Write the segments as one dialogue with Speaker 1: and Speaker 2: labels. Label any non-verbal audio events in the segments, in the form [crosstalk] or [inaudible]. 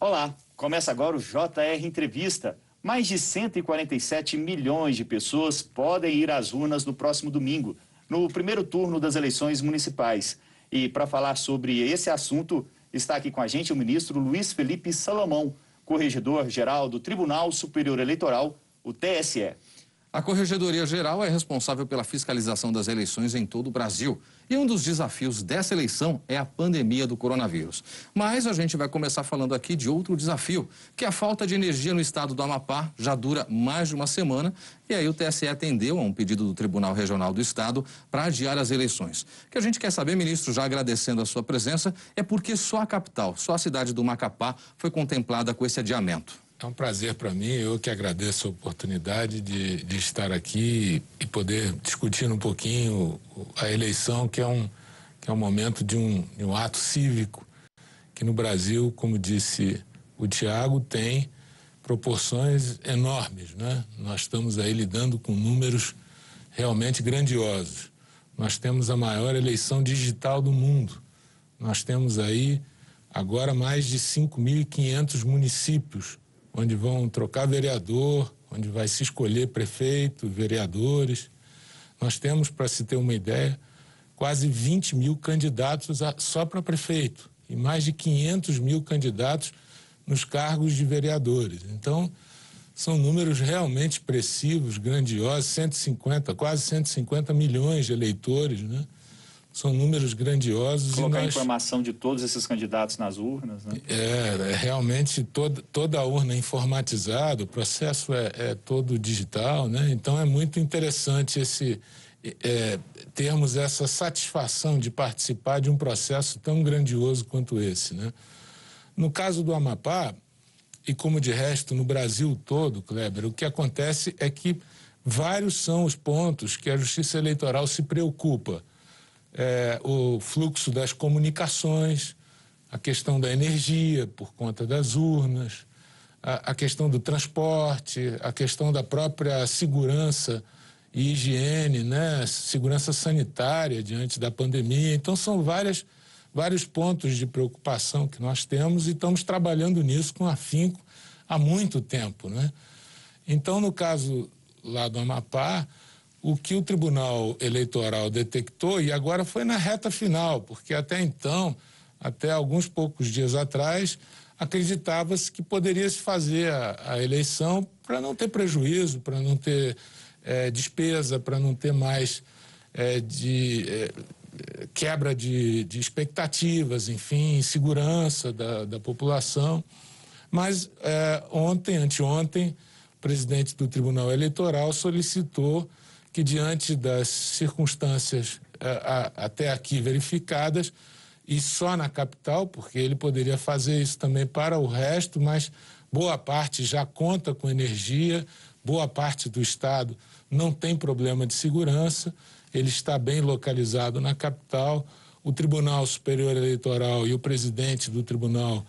Speaker 1: Olá, começa agora o JR Entrevista. Mais de 147 milhões de pessoas podem ir às urnas no próximo domingo, no primeiro turno das eleições municipais. E para falar sobre esse assunto, está aqui com a gente o ministro Luiz Felipe Salomão, corregedor-geral do Tribunal Superior Eleitoral, o TSE.
Speaker 2: A Corregedoria Geral é responsável pela fiscalização das eleições em todo o Brasil. E um dos desafios dessa eleição é a pandemia do coronavírus. Mas a gente vai começar falando aqui de outro desafio, que é a falta de energia no estado do Amapá já dura mais de uma semana. E aí o TSE atendeu a um pedido do Tribunal Regional do Estado para adiar as eleições. O que a gente quer saber, ministro, já agradecendo a sua presença, é porque só a capital, só a cidade do Macapá foi contemplada com esse adiamento.
Speaker 3: É um prazer para mim, eu que agradeço a oportunidade de, de estar aqui e poder discutir um pouquinho a eleição, que é um, que é um momento de um, de um ato cívico, que no Brasil, como disse o Tiago, tem proporções enormes. Né? Nós estamos aí lidando com números realmente grandiosos. Nós temos a maior eleição digital do mundo. Nós temos aí agora mais de 5.500 municípios onde vão trocar vereador, onde vai se escolher prefeito, vereadores. Nós temos, para se ter uma ideia, quase 20 mil candidatos a, só para prefeito e mais de 500 mil candidatos nos cargos de vereadores. Então, são números realmente expressivos, grandiosos, 150, quase 150 milhões de eleitores, né? São números grandiosos. Colocar nós... a informação
Speaker 1: de todos esses candidatos nas urnas,
Speaker 3: né? É, é, realmente toda, toda a urna é informatizada, o processo é, é todo digital, né? Então é muito interessante esse, é, termos essa satisfação de participar de um processo tão grandioso quanto esse. Né? No caso do Amapá, e como de resto no Brasil todo, Kleber, o que acontece é que vários são os pontos que a Justiça Eleitoral se preocupa é, o fluxo das comunicações, a questão da energia por conta das urnas, a, a questão do transporte, a questão da própria segurança e higiene, né? segurança sanitária diante da pandemia. Então, são várias, vários pontos de preocupação que nós temos e estamos trabalhando nisso com afinco há muito tempo. Né? Então, no caso lá do Amapá, o que o Tribunal Eleitoral detectou, e agora foi na reta final, porque até então, até alguns poucos dias atrás, acreditava-se que poderia se fazer a, a eleição para não ter prejuízo, para não ter é, despesa, para não ter mais é, de é, quebra de, de, expectativas, enfim, insegurança da, da população. Mas ontem, anteontem, o presidente do Tribunal Eleitoral solicitou que, diante das circunstâncias a, eh, a, até aqui verificadas, e só na capital, porque ele poderia fazer isso também para o resto, mas boa parte já conta com energia, boa parte do estado não tem problema de segurança, ele está bem localizado na capital. O Tribunal Superior Eleitoral e o presidente do tribunal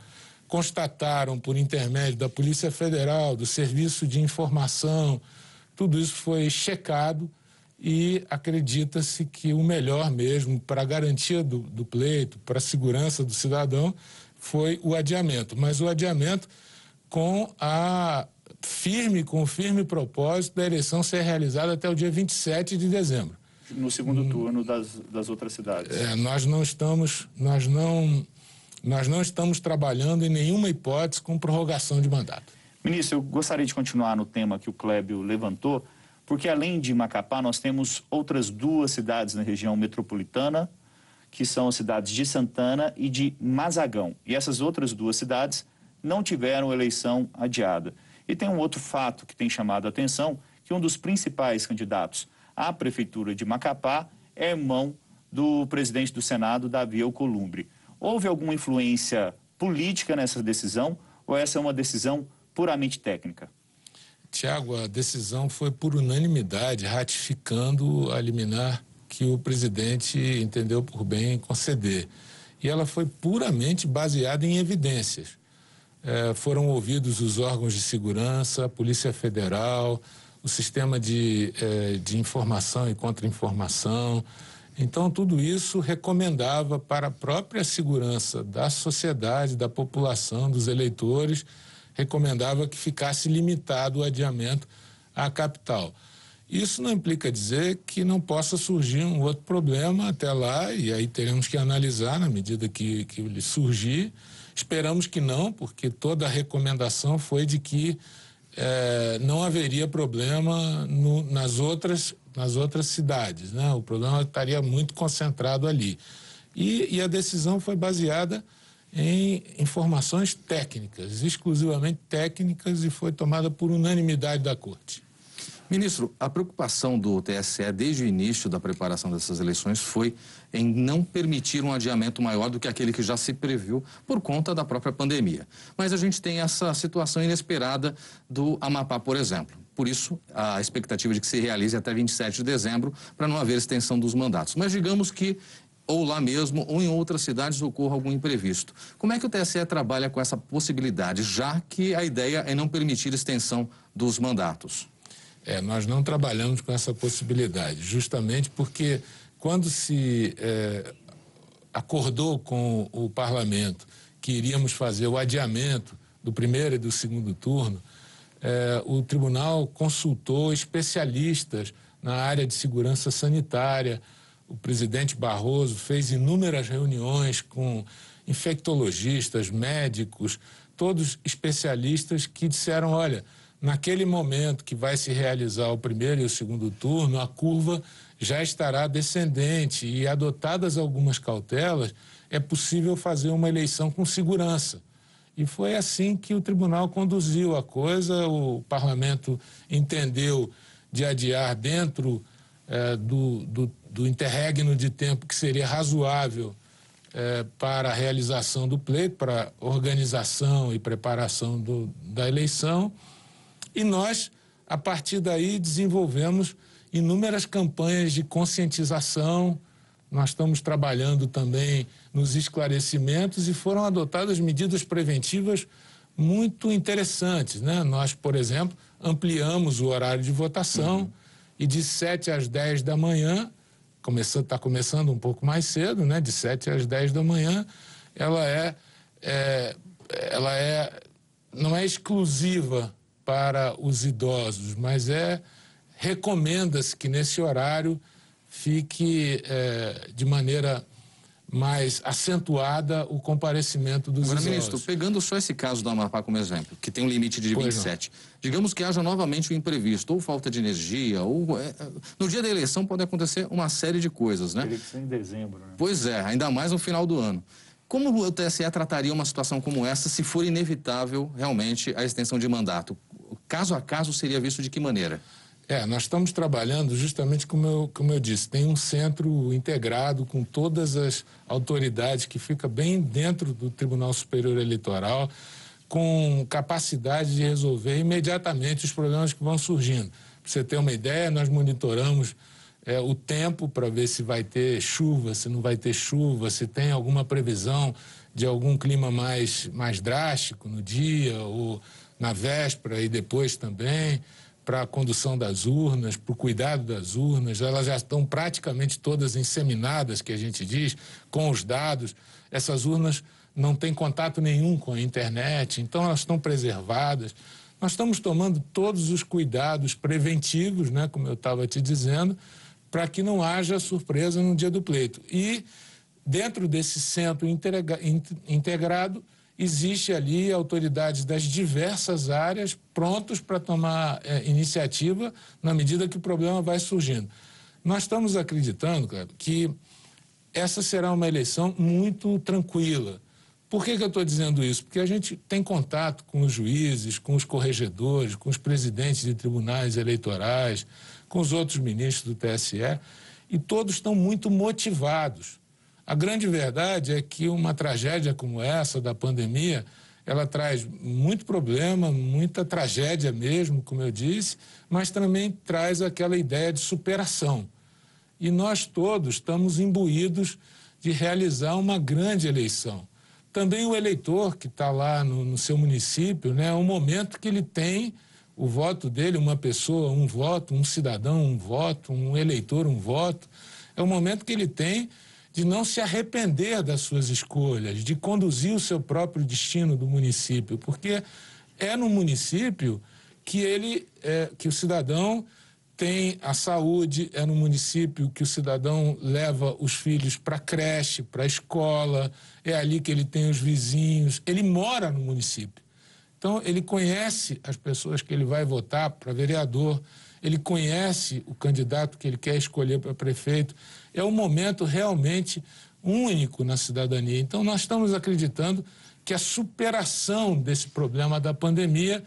Speaker 3: constataram, por intermédio da Polícia Federal, do Serviço de Informação, tudo isso foi checado e acredita-se que o melhor mesmo para a garantia do, do pleito, para a segurança do cidadão, foi o adiamento. Mas o adiamento com a firme, com o firme propósito da eleição ser realizada até o dia 27 de dezembro. No segundo hum. turno das, das outras cidades. É, nós não estamos, nós não, nós não estamos trabalhando em nenhuma hipótese com prorrogação de mandato.
Speaker 1: Ministro, eu gostaria de continuar no tema que o Clébio levantou, porque além de Macapá, nós temos outras duas cidades na região metropolitana, que são as cidades de Santana e de Mazagão. E essas outras duas cidades não tiveram eleição adiada. E tem um outro fato que tem chamado a atenção, que um dos principais candidatos à prefeitura de Macapá é irmão do presidente do Senado, Davi Alcolumbre. Houve alguma influência política nessa decisão ou essa é uma decisão puramente
Speaker 3: técnica. Tiago, a decisão foi por unanimidade, ratificando a liminar que o presidente entendeu por bem conceder. E ela foi puramente baseada em evidências. É, foram ouvidos os órgãos de segurança, a Polícia Federal, o sistema de, é, de informação e contra-informação. Então, tudo isso recomendava para a própria segurança da sociedade, da população, dos eleitores recomendava que ficasse limitado o adiamento à capital. Isso não implica dizer que não possa surgir um outro problema até lá, e aí teremos que analisar na medida que, que ele surgir. Esperamos que não, porque toda a recomendação foi de que eh, não haveria problema no, nas, outras, nas outras cidades, né? o problema estaria muito concentrado ali. E, e a decisão foi baseada em informações técnicas, exclusivamente técnicas, e foi tomada por unanimidade da Corte.
Speaker 2: Ministro, a preocupação do TSE desde o início da preparação dessas eleições foi em não permitir um adiamento maior do que aquele que já se previu por conta da própria pandemia. Mas a gente tem essa situação inesperada do Amapá, por exemplo. Por isso, a expectativa de que se realize até 27 de dezembro, para não haver extensão dos mandatos. Mas digamos que ou lá mesmo ou em outras cidades ocorra algum imprevisto. Como é que o TSE trabalha com essa possibilidade, já que a ideia é não permitir
Speaker 3: extensão dos mandatos? É, nós não trabalhamos com essa possibilidade, justamente porque quando se é, acordou com o parlamento que iríamos fazer o adiamento do primeiro e do segundo turno, é, o tribunal consultou especialistas na área de segurança sanitária, o presidente Barroso fez inúmeras reuniões com infectologistas, médicos, todos especialistas que disseram: olha, naquele momento que vai se realizar o primeiro e o segundo turno, a curva já estará descendente e, adotadas algumas cautelas, é possível fazer uma eleição com segurança. E foi assim que o tribunal conduziu a coisa, o parlamento entendeu de adiar dentro eh, do, do do interregno de tempo que seria razoável é, para a realização do pleito, para organização e preparação do, da eleição. E nós, a partir daí, desenvolvemos inúmeras campanhas de conscientização. Nós estamos trabalhando também nos esclarecimentos e foram adotadas medidas preventivas muito interessantes. Né? Nós, por exemplo, ampliamos o horário de votação uhum. e de 7 às 10 da manhã começando, está começando um pouco mais cedo, né, de 7 às 10 da manhã, ela é, é, ela é não é exclusiva para os idosos, mas é recomenda-se que nesse horário fique é, de maneira mais acentuada o comparecimento dos Agora, isosos. ministro,
Speaker 2: pegando só esse caso da Amapá como exemplo, que tem um limite de 27, digamos que haja novamente o um imprevisto, ou falta de energia, ou... É, no dia da eleição pode acontecer uma série de coisas, né? Teria que
Speaker 1: ser em dezembro,
Speaker 2: né? Pois é, ainda mais no final do ano. Como o TSE trataria uma situação como essa se for inevitável realmente a extensão de mandato?
Speaker 3: Caso a caso seria visto de que maneira? É, nós estamos trabalhando justamente como eu, como eu disse, tem um centro integrado com todas as autoridades que fica bem dentro do Tribunal Superior Eleitoral, com capacidade de resolver imediatamente os problemas que vão surgindo. Para você ter uma ideia, nós monitoramos é, o tempo para ver se vai ter chuva, se não vai ter chuva, se tem alguma previsão de algum clima mais, mais drástico no dia ou na véspera e depois também para a condução das urnas, para o cuidado das urnas. Elas já estão praticamente todas inseminadas, que a gente diz, com os dados. Essas urnas não têm contato nenhum com a internet, então elas estão preservadas. Nós estamos tomando todos os cuidados preventivos, né, como eu estava te dizendo, para que não haja surpresa no dia do pleito. E, dentro desse centro integrado, existe ali autoridades das diversas áreas prontos para tomar é, iniciativa na medida que o problema vai surgindo. Nós estamos acreditando, Cleber, que essa será uma eleição muito tranquila. Por que, que eu estou dizendo isso? Porque a gente tem contato com os juízes, com os corregedores, com os presidentes de tribunais eleitorais, com os outros ministros do TSE, e todos estão muito motivados. A grande verdade é que uma tragédia como essa da pandemia, ela traz muito problema, muita tragédia mesmo, como eu disse, mas também traz aquela ideia de superação. E nós todos estamos imbuídos de realizar uma grande eleição. Também o eleitor que está lá no, no, seu município, né, é um momento que ele tem o voto dele, uma pessoa, um voto, um cidadão, um voto, um eleitor, um voto. É o momento que ele tem de não se arrepender das suas escolhas, de conduzir o seu próprio destino do município, porque é no município que ele, é, que o cidadão tem a saúde, é no município que o cidadão leva os filhos para creche, para escola, é ali que ele tem os vizinhos, ele mora no município. Então ele conhece as pessoas que ele vai votar para vereador ele conhece o candidato que ele quer escolher para prefeito. É um momento realmente único na cidadania. Então, nós estamos acreditando que a superação desse problema da pandemia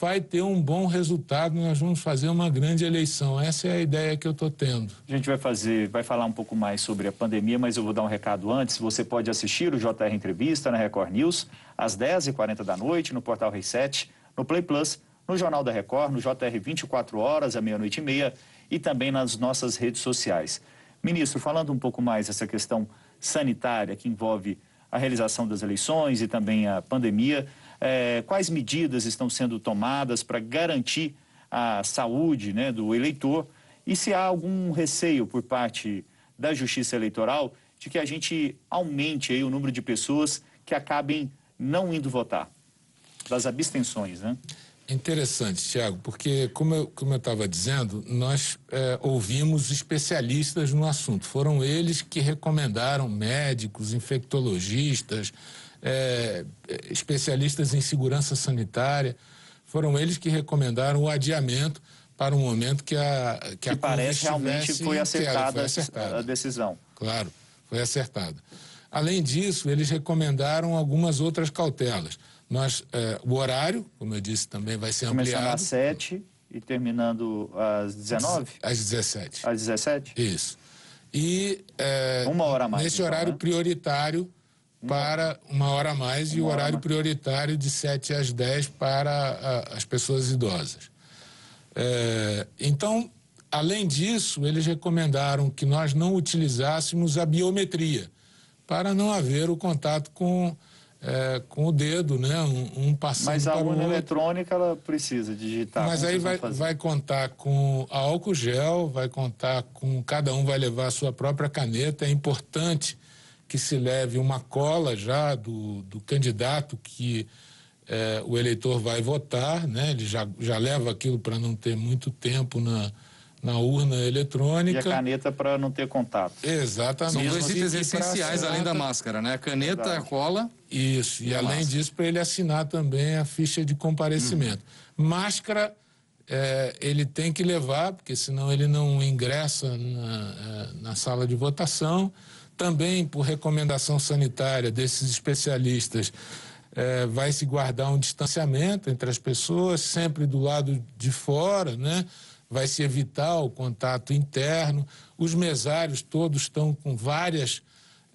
Speaker 3: vai ter um bom resultado, nós vamos fazer uma grande eleição. Essa é a ideia que eu estou tendo.
Speaker 1: A gente vai fazer, vai falar um pouco mais sobre a pandemia, mas eu vou dar um recado antes. Você pode assistir o JR Entrevista na Record News às 10h40 da noite, no Portal Reset, no Play Plus no Jornal da Record, no JR 24 horas, à meia-noite e meia, e também nas nossas redes sociais. Ministro, falando um pouco mais essa questão sanitária que envolve a realização das eleições e também a pandemia, eh, quais medidas estão sendo tomadas para garantir a saúde né, do eleitor e se há algum receio por parte da Justiça Eleitoral de que a gente aumente aí o número de pessoas que acabem não indo votar, das abstenções, né?
Speaker 3: Interessante, Tiago, porque, como eu estava dizendo, nós é, ouvimos especialistas no assunto. Foram eles que recomendaram médicos, infectologistas, é, especialistas em segurança sanitária. Foram eles que recomendaram o adiamento para um momento que a que, que a parece realmente foi acertada, foi acertada a decisão. Claro, foi acertada. Além disso, eles recomendaram algumas outras cautelas nós, é, eh, o horário, como eu disse, também vai ser Começando ampliado. Começando
Speaker 1: às 7 e terminando às 19? Às 17. Às 17?
Speaker 3: Isso. E é, uma hora a mais. Nesse então, horário né? prioritário para uma hora a mais uma e o horário mais. prioritário de 7 às 10 para a, as pessoas idosas. É, então, além disso, eles recomendaram que nós não utilizássemos a biometria para não haver o contato com é, com o dedo, né? Um, um passando Mas a urna eletrônica ela precisa
Speaker 1: digitar. Mas aí vai, vai
Speaker 3: contar com álcool gel, vai contar com cada um vai levar a sua própria caneta. É importante que se leve uma cola já do, do candidato que é, o eleitor vai votar, né? Ele já, já leva aquilo para não ter muito tempo na na urna eletrônica. E a
Speaker 1: caneta para não ter contato.
Speaker 3: Exatamente. São dois itens essenciais além da máscara, né? A caneta, Verdade. a cola. Isso, e, além máscara. disso, para ele assinar também a ficha de comparecimento. Hum. Máscara, é, ele tem que levar, porque senão ele não ingressa na, é, na sala de votação. Também, por recomendação sanitária desses especialistas, é, vai se guardar um distanciamento entre as pessoas, sempre do lado de fora, né? vai se evitar o contato interno. Os mesários todos estão com várias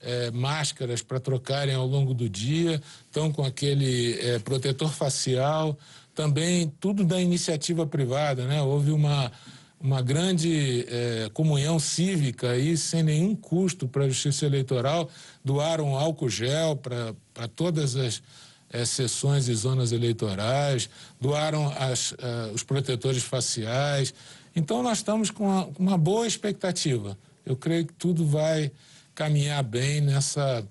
Speaker 3: é, máscaras para trocarem ao longo do dia, estão com aquele é, protetor facial, também tudo da iniciativa privada, né? Houve uma, uma grande é, comunhão cívica aí, sem nenhum custo para a Justiça Eleitoral, doaram álcool gel para todas as é, sessões e zonas eleitorais, doaram as, é, os protetores faciais. Então, nós estamos com uma, uma, boa expectativa. Eu creio que tudo vai caminhar bem nessa,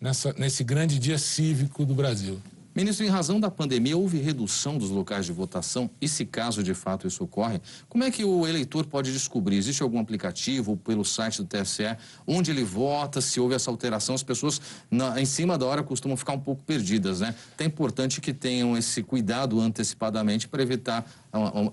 Speaker 3: nessa, nesse grande dia cívico do Brasil. Ministro, em razão da pandemia, houve redução dos locais de votação
Speaker 2: e se caso de fato isso ocorre, como é que o eleitor pode descobrir? Existe algum aplicativo pelo site do TSE onde ele vota, se houve essa alteração? As pessoas na, em cima da hora costumam ficar um pouco perdidas, né? Então é importante que tenham esse cuidado antecipadamente para
Speaker 3: evitar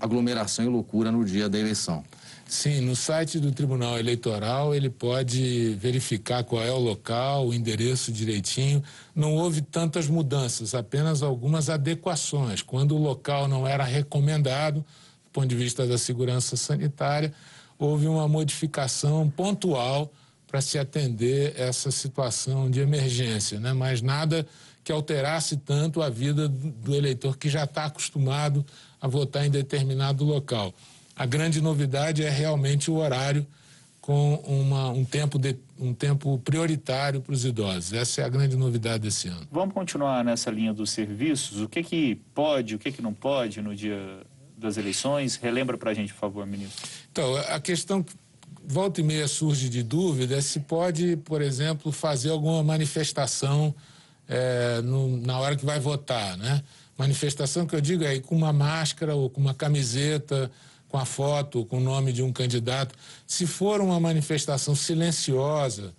Speaker 3: aglomeração e loucura no dia da eleição. Sim, no site do Tribunal Eleitoral ele pode verificar qual é o local, o endereço direitinho. Não houve tantas mudanças, apenas algumas adequações. Quando o local não era recomendado, do ponto de vista da segurança sanitária, houve uma modificação pontual para se atender essa situação de emergência, né? mas nada que alterasse tanto a vida do eleitor que já está acostumado a votar em determinado local. A grande novidade é realmente o horário com uma, um, tempo de, um tempo prioritário para os idosos. Essa é a grande novidade desse ano.
Speaker 1: Vamos continuar nessa linha dos serviços. O que, que pode, o que, que não pode no dia das eleições? Relembra para a gente, por favor, ministro.
Speaker 3: Então, a questão que volta e meia surge de dúvida é se pode, por exemplo, fazer alguma manifestação é, no, na hora que vai votar, né? Manifestação que eu digo aí é com uma máscara ou com uma camiseta, com a foto, com o nome de um candidato. Se for uma manifestação silenciosa,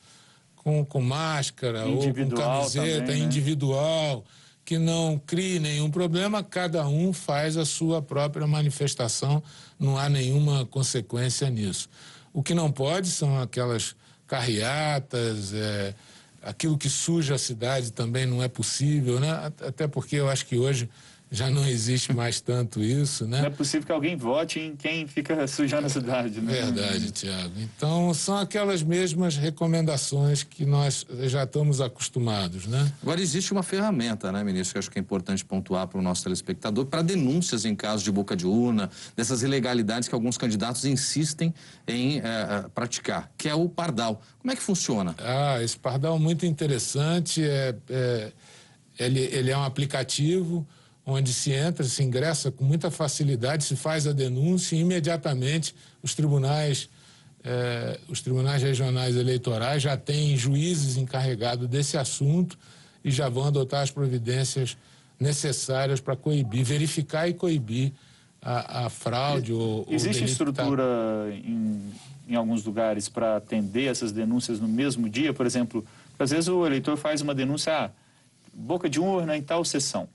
Speaker 3: com, com máscara individual ou com camiseta também, né? individual, que não crie nenhum problema, cada um faz a sua própria manifestação, não há nenhuma consequência nisso. O que não pode são aquelas carreatas, é, aquilo que suja a cidade também não é possível, né? até porque eu acho que hoje já não existe mais tanto isso, né? Não é
Speaker 1: possível que alguém vote em quem fica sujando a cidade, né? Verdade, Tiago.
Speaker 3: Então, são aquelas mesmas recomendações que nós já estamos acostumados, né?
Speaker 2: Agora, existe uma ferramenta, né, ministro, que acho que é importante pontuar para o nosso telespectador, para denúncias em casos de boca de urna, dessas ilegalidades que alguns candidatos insistem em eh, eh, praticar,
Speaker 3: que é o pardal. Como é que funciona? Ah, esse pardal é muito interessante, é, é ele, ele é um aplicativo onde se entra, se ingressa com muita facilidade, se faz a denúncia e imediatamente os tribunais, eh, os tribunais regionais eleitorais já têm juízes encarregados desse assunto e já vão adotar as providências necessárias para coibir, verificar e coibir a, a fraude. ou, existe tá estrutura
Speaker 1: tá... em, em alguns lugares para atender essas denúncias no mesmo dia, por exemplo, às vezes o eleitor faz uma denúncia, ah, boca de urna em tal sessão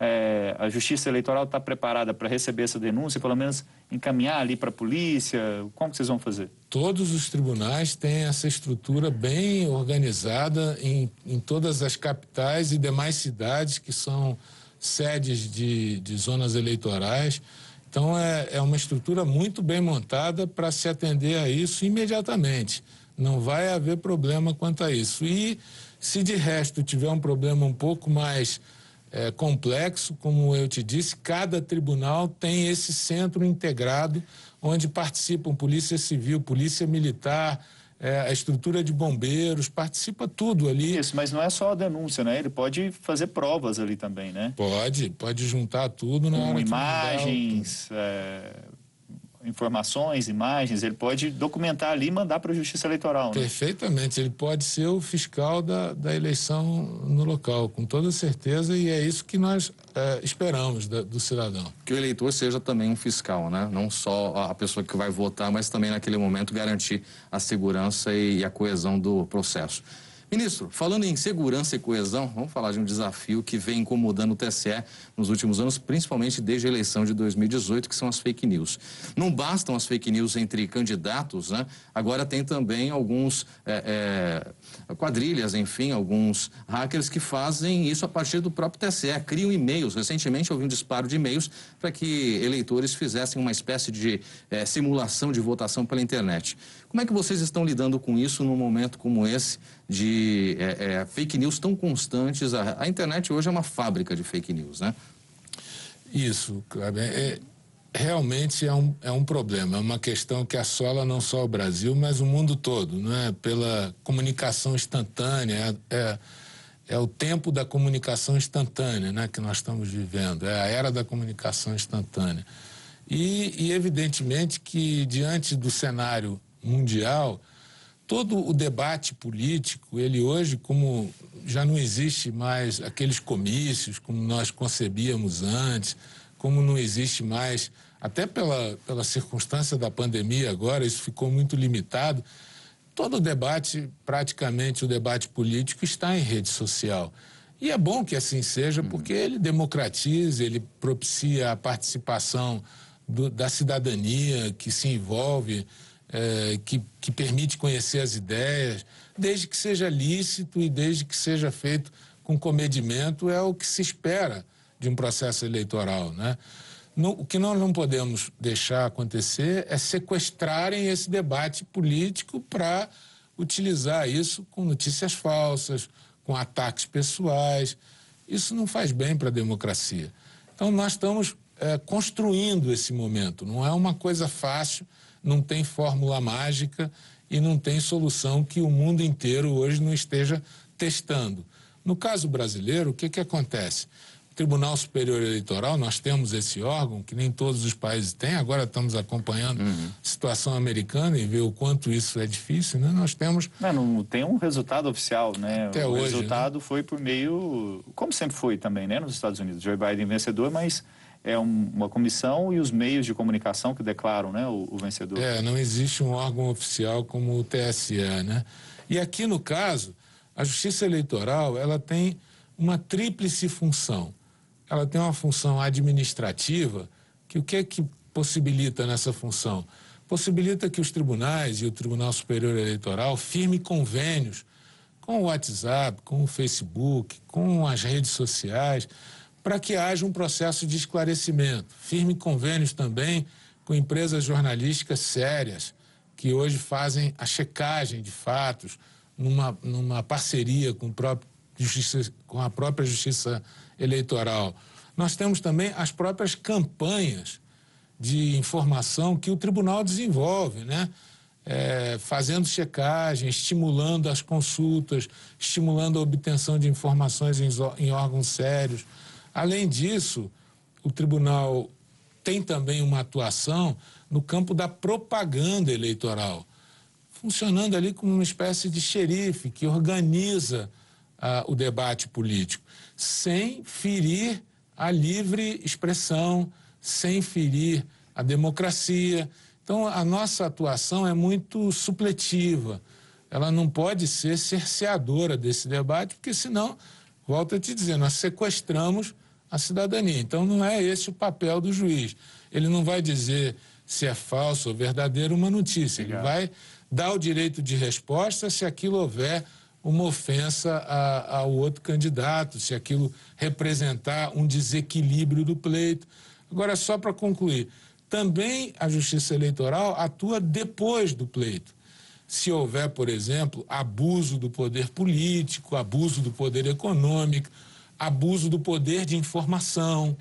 Speaker 1: é, a Justiça Eleitoral está preparada para receber essa denúncia, pelo menos encaminhar ali para a polícia? Como que vocês vão fazer?
Speaker 3: Todos os tribunais têm essa estrutura bem organizada em, em todas as capitais e demais cidades que são sedes de, de zonas eleitorais. Então, é, é uma estrutura muito bem montada para se atender a isso imediatamente. Não vai haver problema quanto a isso. E se de resto tiver um problema um pouco mais é, complexo, como eu te disse, cada tribunal tem esse centro integrado onde participam polícia civil, polícia militar, é, a estrutura de bombeiros, participa tudo ali. Isso, mas não é só a denúncia,
Speaker 1: né? Ele pode fazer provas ali também, né?
Speaker 3: Pode, pode juntar tudo na Com
Speaker 1: imagens, informações, imagens, ele pode documentar ali e mandar para a Justiça Eleitoral. Né?
Speaker 3: Perfeitamente, ele pode ser o fiscal da, da eleição no local, com toda certeza, e é isso que nós é, esperamos da, do cidadão. Que o eleitor
Speaker 2: seja também um fiscal, né? não só a pessoa que vai votar, mas também naquele momento garantir a segurança e, e a coesão do processo. Ministro, falando em segurança e coesão, vamos falar de um desafio que vem incomodando o TSE nos últimos anos, principalmente desde a eleição de 2018, que são as fake news. Não bastam as fake news entre candidatos, né? Agora tem também alguns é, é, quadrilhas, enfim, alguns hackers que fazem isso a partir do próprio TSE, criam e-mails. Recentemente houve um disparo de e-mails para que eleitores fizessem uma espécie de é, simulação de votação pela internet. Como é que vocês estão lidando com isso num momento como esse? de é, é, fake news tão constantes.
Speaker 3: A, a, internet hoje é uma fábrica de fake news, né? Isso, Cláudio. É, é, realmente é um, é um problema, é uma questão que assola não só o Brasil, mas o mundo todo, né? Pela comunicação instantânea, é, é, é o tempo da comunicação instantânea né, que nós estamos vivendo, é a era da comunicação instantânea. E, e evidentemente que, diante do cenário mundial, todo o debate político, ele hoje, como já não existe mais aqueles comícios como nós concebíamos antes, como não existe mais, até pela, pela circunstância da pandemia agora, isso ficou muito limitado. Todo o debate, praticamente o debate político, está em rede social. E é bom que assim seja, porque ele democratiza, ele propicia a participação do, da cidadania que se envolve é, que, que permite conhecer as ideias, desde que seja lícito e desde que seja feito com comedimento, é o que se espera de um processo eleitoral. Né? No, o que nós não podemos deixar acontecer é sequestrarem esse debate político para utilizar isso com notícias falsas, com ataques pessoais. Isso não faz bem para a democracia. Então, nós estamos é, construindo esse momento, não é uma coisa fácil não tem fórmula mágica e não tem solução que o mundo inteiro hoje não esteja testando. No caso brasileiro, o que, que acontece? O Tribunal Superior Eleitoral, nós temos esse órgão, que nem todos os países têm, agora estamos acompanhando uhum. a situação americana e ver o quanto isso é difícil, né? Nós temos.
Speaker 1: Não, é, não tem um resultado oficial, né? Até o hoje, resultado né? foi por meio. Como sempre foi também, né? Nos Estados Unidos. Joe Biden vencedor, mas é um, uma comissão e os meios de comunicação que declaram né, o, o, vencedor. É,
Speaker 3: não existe um órgão oficial como o TSE, né? E aqui no caso, a Justiça Eleitoral ela tem uma tríplice função. Ela tem uma função administrativa, que o que é que possibilita nessa função? Possibilita que os tribunais e o Tribunal Superior Eleitoral firmem convênios com o WhatsApp, com o Facebook, com as redes sociais, para que haja um processo de esclarecimento. Firme convênios também com empresas jornalísticas sérias, que hoje fazem a checagem de fatos, numa, numa parceria com, próprio, justiça, com a própria Justiça Eleitoral. Nós temos também as próprias campanhas de informação que o tribunal desenvolve, né? É, fazendo checagem, estimulando as consultas, estimulando a obtenção de informações em, em órgãos sérios. Além disso, o tribunal tem também uma atuação no campo da propaganda eleitoral, funcionando ali como uma espécie de xerife que organiza ah, o debate político, sem ferir a livre expressão, sem ferir a democracia. Então, a nossa atuação é muito supletiva. Ela não pode ser cerceadora desse debate, porque senão, volto a te dizer, nós sequestramos a cidadania. Então não é esse o papel do juiz. Ele não vai dizer se é falso ou verdadeiro uma notícia. Ele vai dar o direito de resposta se aquilo houver uma ofensa ao outro candidato, se aquilo representar um desequilíbrio do pleito. Agora, só para concluir, também a Justiça Eleitoral atua depois do pleito. Se houver, por exemplo, abuso do poder político, abuso do poder econômico, abuso do poder de informação.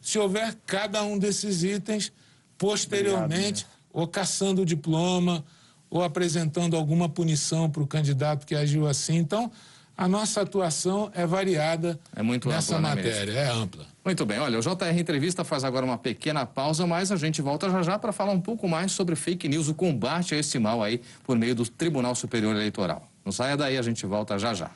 Speaker 3: Se houver cada um desses itens, posteriormente, Obrigado, ou caçando o diploma, ou apresentando alguma punição para o candidato que agiu assim. Então, a nossa atuação é variada
Speaker 2: é muito nessa ampla, é matéria, é, é ampla. Muito bem, olha, o JR Entrevista faz agora uma pequena pausa, mas a gente volta já já para falar um pouco mais sobre fake news, o combate a esse mal aí por meio do Tribunal Superior Eleitoral. Não saia daí, a gente volta já já.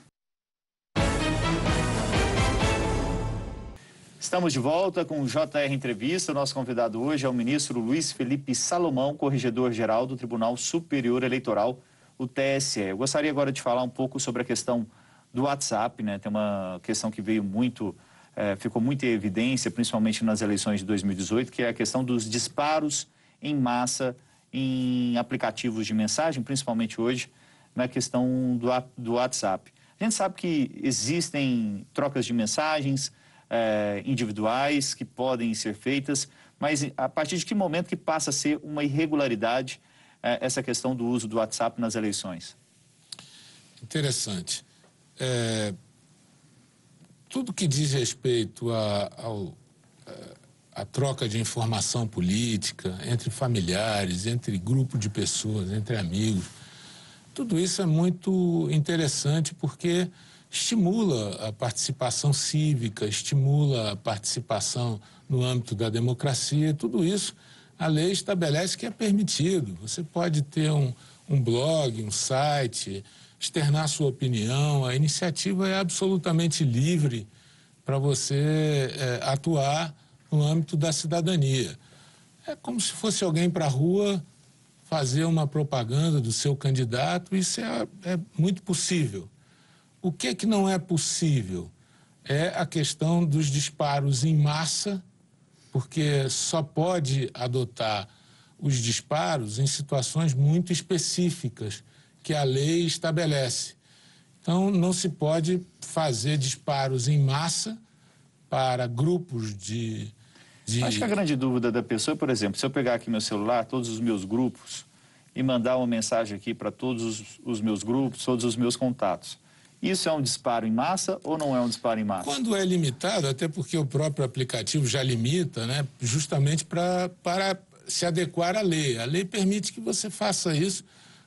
Speaker 1: Estamos de volta com o JR Entrevista. O nosso convidado hoje é o ministro Luiz Felipe Salomão, corregedor-geral do Tribunal Superior Eleitoral, o TSE. Eu gostaria agora de falar um pouco sobre a questão do WhatsApp, né? Tem uma questão que veio muito, eh, ficou muito em evidência, principalmente nas eleições de 2018, que é a questão dos disparos em massa em aplicativos de mensagem, principalmente hoje, na questão do, do WhatsApp. A gente sabe que existem trocas de mensagens, é, individuais que podem ser feitas, mas a partir de que momento que passa a ser uma irregularidade é, essa questão do uso do WhatsApp
Speaker 3: nas eleições? Interessante. É, tudo que diz respeito à a, a, é, a, troca de informação política entre familiares, entre grupo de pessoas, entre amigos, tudo isso é muito interessante porque estimula a participação cívica, estimula a participação no âmbito da democracia, tudo isso a lei estabelece que é permitido. Você pode ter um, um blog, um site, externar sua opinião, a iniciativa é absolutamente livre para você é, atuar no âmbito da cidadania. É como se fosse alguém para a rua fazer uma propaganda do seu candidato, isso é, é muito possível. O que, é que não é possível? É a questão dos disparos em massa, porque só pode adotar os disparos em situações muito específicas que a lei estabelece. Então, não se pode fazer disparos em massa para grupos de, de, Acho que a grande dúvida
Speaker 1: da pessoa, por exemplo, se eu pegar aqui meu celular, todos os meus grupos, e mandar uma mensagem aqui para todos os meus grupos, todos os meus contatos. Isso é um disparo em massa ou não é um disparo em massa?
Speaker 3: Quando é limitado, até porque o próprio aplicativo já limita, né? justamente pra, para se adequar à lei. A lei permite que você faça isso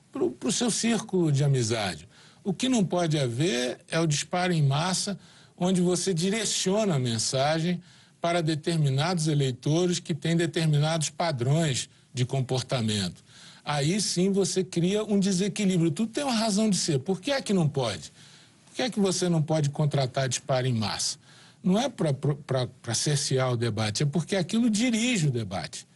Speaker 3: para o seu círculo de amizade. O que não pode haver é o disparo em massa, onde você direciona a mensagem para determinados eleitores que têm determinados padrões de comportamento. Aí sim você cria um desequilíbrio. Tudo tem uma razão de ser. Por que é que não pode? que é que você não pode contratar disparo em massa? Não é para cercear o debate, é porque aquilo dirige o debate,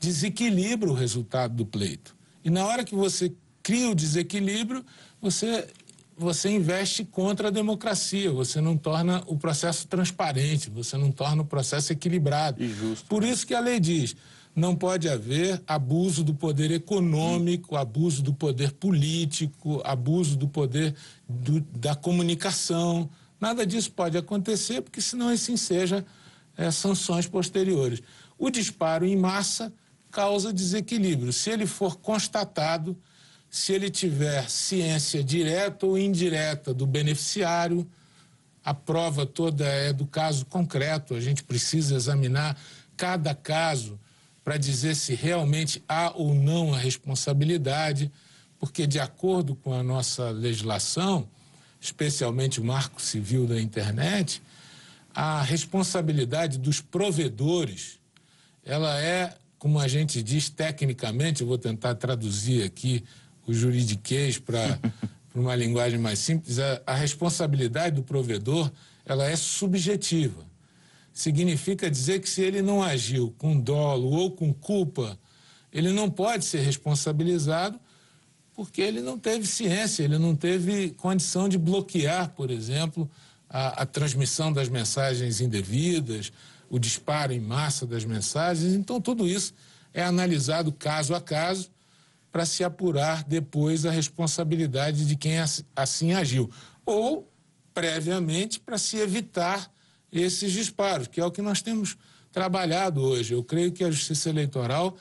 Speaker 3: desequilibra o resultado do pleito. E na hora que você cria o desequilíbrio, você, você investe contra a democracia, você não torna o processo transparente, você não torna o processo equilibrado. E justo. Por isso que a lei diz não pode haver abuso do poder econômico, abuso do poder político, abuso do poder do, da comunicação. Nada disso pode acontecer, porque senão isso assim enseja é, eh, sanções posteriores. O disparo em massa causa desequilíbrio. Se ele for constatado, se ele tiver ciência direta ou indireta do beneficiário, a prova toda é do caso concreto, a gente precisa examinar cada caso para dizer se realmente há ou não a responsabilidade, porque, de acordo com a nossa legislação, especialmente o Marco Civil da Internet, a responsabilidade dos provedores, ela é, como a gente diz tecnicamente, eu vou tentar traduzir aqui o juridiquês para [laughs] uma linguagem mais simples, a, é, a responsabilidade do provedor, ela é subjetiva significa dizer que se ele não agiu com dolo ou com culpa, ele não pode ser responsabilizado porque ele não teve ciência, ele não teve condição de bloquear, por exemplo, a, a transmissão das mensagens indevidas, o disparo em massa das mensagens. Então, tudo isso é analisado caso a caso para se apurar depois a responsabilidade de quem assim agiu. Ou, previamente, para se evitar esses disparos, que é o que nós temos trabalhado hoje. Eu creio que a Justiça Eleitoral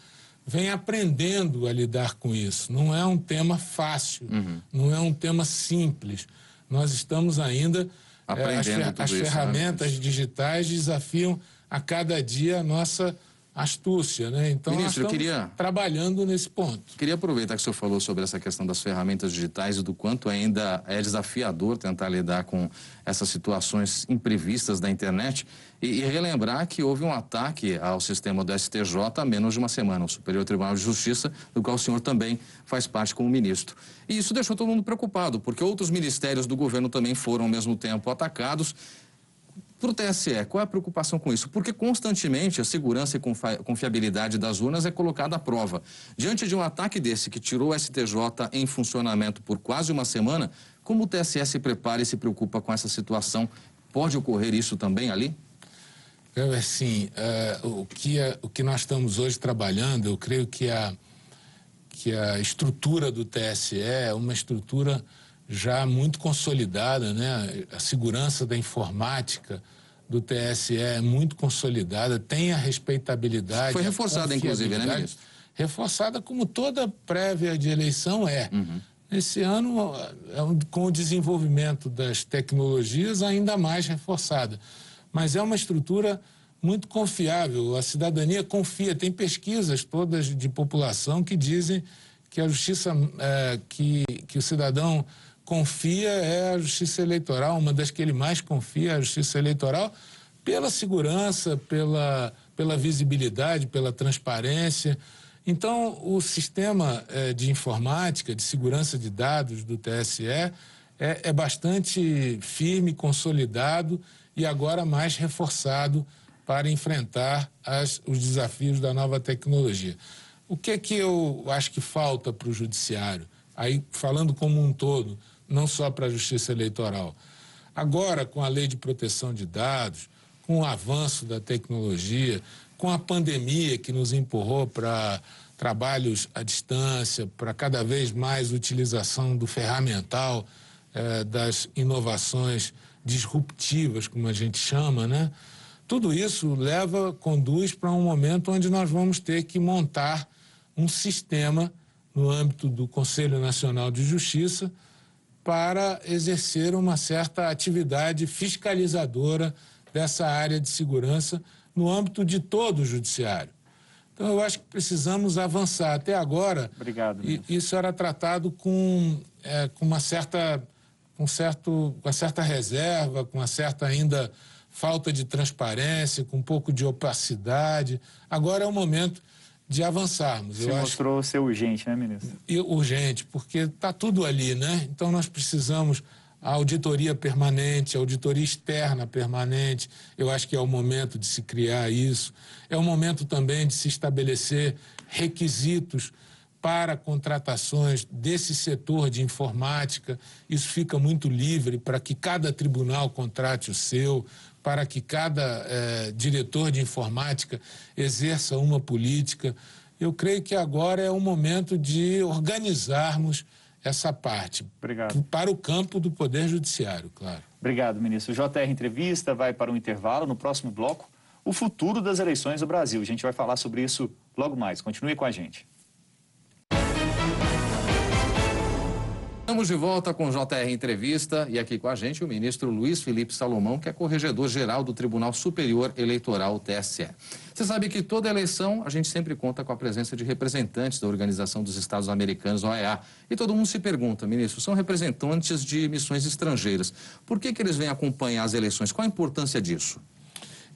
Speaker 3: vem aprendendo a lidar com isso. Não é um tema fácil, uhum. não é um tema simples. Nós estamos ainda. Eh, aprendendo é, as, as isso, né, ferramentas né? digitais desafiam a cada dia a nossa astúcia, né? Então, Ministro, nós estamos queria, trabalhando nesse ponto.
Speaker 2: Queria aproveitar que o senhor falou sobre essa questão das ferramentas digitais e do quanto ainda é desafiador tentar lidar com essas situações imprevistas da internet e, e relembrar que houve um ataque ao sistema do STJ há menos de uma semana, o Superior Tribunal de Justiça, do qual o senhor também faz parte como ministro. E isso deixou todo mundo preocupado, porque outros ministérios do governo também foram ao mesmo tempo atacados para o TSE, qual é a preocupação com isso? Porque constantemente a segurança e confiabilidade das urnas é colocada à prova. Diante de um ataque desse que tirou o STJ em funcionamento por quase uma semana, como o TSE se prepara e se preocupa com essa situação? Pode ocorrer isso também ali?
Speaker 3: Eu, assim, uh, o, que é, o que nós estamos hoje trabalhando, eu creio que a, que a estrutura do TSE é uma estrutura já muito consolidada, né? A segurança da informática do TSE é muito consolidada, tem a respeitabilidade. Foi reforçada, inclusive, né, ministro? Reforçada como toda prévia de eleição é. Uhum. Esse ano, é com o desenvolvimento das tecnologias, ainda mais reforçada. Mas é uma estrutura muito confiável, a cidadania confia. Tem pesquisas todas de população que dizem que a justiça, é, que, que o cidadão confia é a justiça eleitoral, uma das que ele mais confia é a justiça eleitoral, pela segurança, pela, pela visibilidade, pela transparência. Então, o sistema é, de informática, de segurança de dados do TSE é, é bastante firme, consolidado e agora mais reforçado para enfrentar as, os desafios da nova tecnologia. O que é que eu acho que falta para o judiciário? Aí, falando como um todo, não só para a justiça eleitoral. Agora, com a lei de proteção de dados, com o avanço da tecnologia, com a pandemia que nos empurrou para trabalhos à distância, para cada vez mais utilização do ferramental, eh, das inovações disruptivas, como a gente chama, né? Tudo isso leva, conduz para um momento onde nós vamos ter que montar um sistema no âmbito do Conselho Nacional de Justiça para exercer uma certa atividade fiscalizadora dessa área de segurança no âmbito de todo o judiciário. Então, eu acho que precisamos avançar. Até agora, Obrigado, isso era tratado com, é, com uma certa com, certo, com uma certa reserva, com uma certa ainda falta de transparência, com um pouco de opacidade. Agora é o momento de avançarmos. Se eu mostrou
Speaker 1: acho... ser urgente, né, ministro?
Speaker 3: urgente, porque está tudo ali, né? Então nós precisamos a auditoria permanente, a auditoria externa permanente. Eu acho que é o momento de se criar isso. É o momento também de se estabelecer requisitos para contratações desse setor de informática. Isso fica muito livre para que cada tribunal contrate o seu, para que cada eh, diretor de informática exerça uma política. Eu creio que agora é o momento de organizarmos essa parte. Obrigado. Para o campo do Poder Judiciário, claro. Obrigado, ministro. O JR
Speaker 1: Entrevista vai para um intervalo. No próximo bloco, o futuro das eleições do Brasil. A gente vai falar sobre
Speaker 2: isso logo mais. Continue com a gente. Estamos de volta com o JR Entrevista e aqui com a gente o ministro Luiz Felipe Salomão, que é corregedor-geral do Tribunal Superior Eleitoral, TSE. Você sabe que toda eleição a gente sempre conta com a presença de representantes da Organização dos Estados Americanos, OEA. E todo mundo se pergunta, ministro, são representantes de missões estrangeiras. Por que, que eles vêm acompanhar as eleições?
Speaker 3: Qual a importância disso?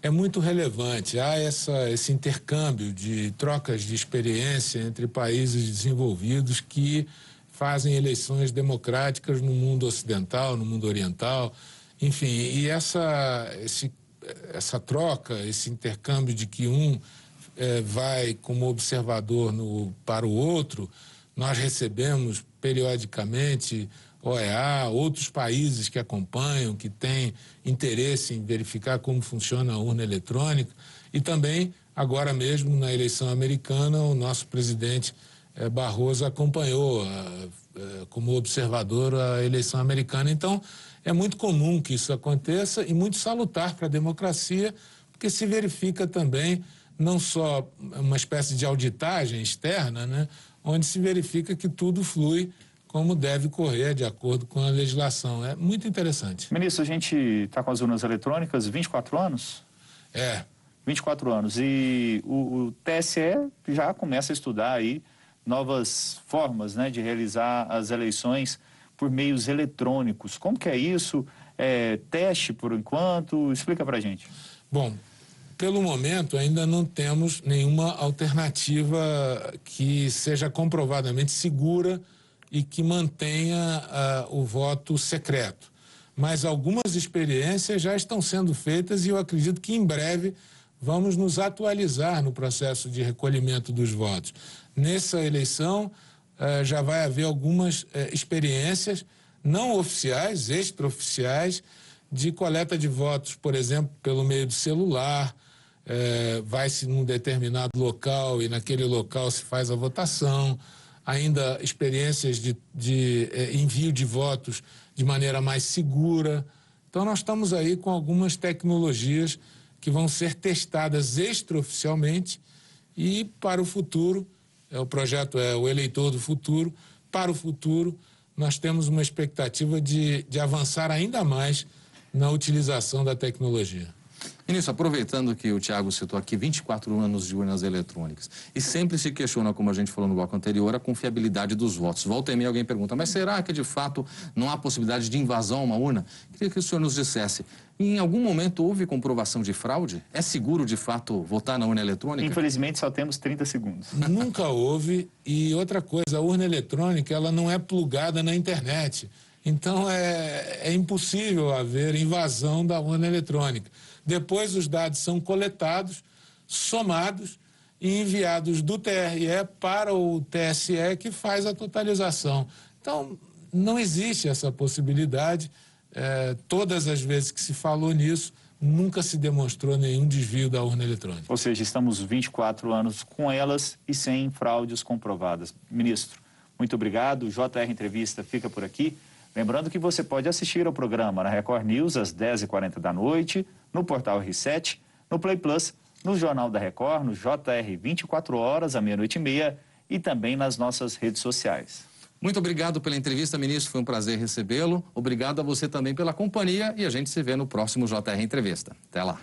Speaker 3: é muito relevante. Há essa, esse intercâmbio de trocas de experiência entre países desenvolvidos que fazem eleições democráticas no mundo ocidental, no mundo oriental, enfim, e essa, esse, essa troca, esse intercâmbio de que um é, vai como observador no, para o outro, nós recebemos periodicamente OEA, outros países que acompanham, que têm interesse em verificar como funciona a urna eletrônica, e também, agora mesmo, na eleição americana, o nosso presidente é, Barroso acompanhou ah, é, como observador a eleição americana. Então, é muito comum que isso aconteça e muito salutar para a democracia, porque se verifica também não só uma espécie de auditagem externa, né, onde se verifica que tudo flui como deve correr de acordo com a legislação. É muito interessante.
Speaker 1: Ministro, a gente está com as urnas eletrônicas 24 anos? É. 24 anos. E o, o TSE já começa a estudar aí novas formas né, de realizar as eleições por meios eletrônicos. Como que é isso? É, teste por enquanto? Explica para a gente.
Speaker 3: Bom, pelo momento ainda não temos nenhuma alternativa que seja comprovadamente segura e que mantenha uh, o voto secreto. Mas algumas experiências já estão sendo feitas e eu acredito que em breve vamos nos atualizar no processo de recolhimento dos votos. Nessa eleição, eh, já vai haver algumas eh, experiências não oficiais, extraoficiais, de coleta de votos, por exemplo, pelo meio de celular. Eh, vai-se num determinado local e naquele local se faz a votação. Ainda experiências de, de envio de votos de maneira mais segura. Então, nós estamos aí com algumas tecnologias que vão ser testadas extraoficialmente e para o futuro, é, o projeto é o eleitor do futuro, para o futuro nós temos uma expectativa de, de avançar ainda mais na utilização da tecnologia.
Speaker 2: Ministro, aproveitando que o Tiago citou aqui 24 anos de urnas eletrônicas e sempre se questiona, como a gente falou no bloco anterior, a confiabilidade dos votos. Volta e meia alguém pergunta, mas será que de fato não há possibilidade de invasão a uma urna? Queria que o senhor nos dissesse, em algum momento houve comprovação de fraude? É seguro de fato votar na urna eletrônica? Infelizmente só temos 30 segundos.
Speaker 3: Nunca houve e outra coisa, a urna eletrônica ela não é plugada na internet. Então é, é impossível haver invasão da urna eletrônica. Depois, os dados são coletados, somados e enviados do TRE para o TSE, que faz a totalização. Então, não existe essa possibilidade. É, todas as vezes que se falou nisso, nunca se demonstrou nenhum desvio da urna eletrônica.
Speaker 1: Ou seja, estamos 24 anos com elas e sem fraudes comprovadas. Ministro, muito obrigado. O JR Entrevista fica por aqui. Lembrando que você pode assistir ao programa na Record News às 10h40 da noite no portal R7, no Play Plus, no Jornal da Record, no JR 24 horas, à meia-noite e meia, e também nas nossas redes sociais.
Speaker 2: Muito obrigado pela entrevista, ministro. Foi um prazer recebê-lo. Obrigado a você também pela companhia e a gente se vê no próximo JR Entrevista. Até lá.